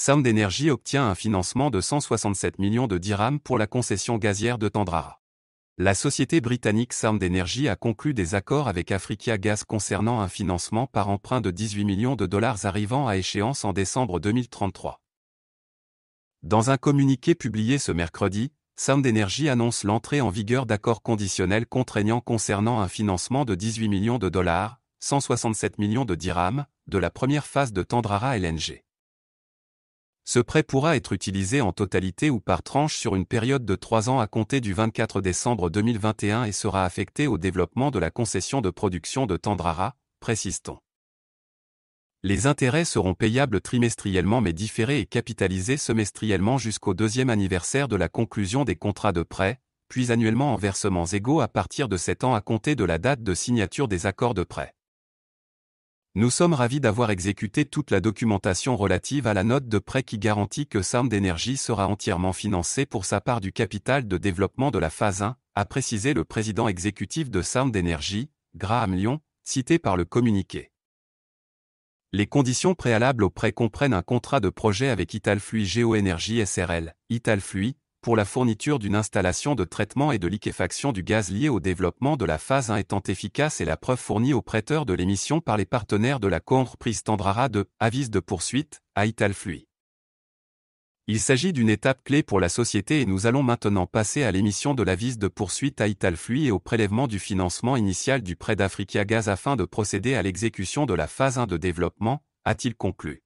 Sound Energy obtient un financement de 167 millions de dirhams pour la concession gazière de Tendrara. La société britannique Sound Energy a conclu des accords avec Africa Gas concernant un financement par emprunt de 18 millions de dollars arrivant à échéance en décembre 2033. Dans un communiqué publié ce mercredi, Sound Energy annonce l'entrée en vigueur d'accords conditionnels contraignants concernant un financement de 18 millions de dollars, 167 millions de dirhams, de la première phase de Tandrara LNG. Ce prêt pourra être utilisé en totalité ou par tranche sur une période de trois ans à compter du 24 décembre 2021 et sera affecté au développement de la concession de production de Tendrara, précise-t-on. Les intérêts seront payables trimestriellement mais différés et capitalisés semestriellement jusqu'au deuxième anniversaire de la conclusion des contrats de prêt, puis annuellement en versements égaux à partir de sept ans à compter de la date de signature des accords de prêt. Nous sommes ravis d'avoir exécuté toute la documentation relative à la note de prêt qui garantit que Sound Energy sera entièrement financée pour sa part du capital de développement de la phase 1, a précisé le président exécutif de Sound Energy, Graham Lyon, cité par le communiqué. Les conditions préalables au prêt comprennent un contrat de projet avec Italflui Géoénergie SRL, Italflui, pour la fourniture d'une installation de traitement et de liquéfaction du gaz lié au développement de la phase 1 étant efficace et la preuve fournie aux prêteurs de l'émission par les partenaires de la entreprise Tandrara de avis de poursuite à Italflui. Il s'agit d'une étape clé pour la société et nous allons maintenant passer à l'émission de l'avis de poursuite à Italflui et au prélèvement du financement initial du prêt d'Africa Gaz afin de procéder à l'exécution de la phase 1 de développement, a-t-il conclu.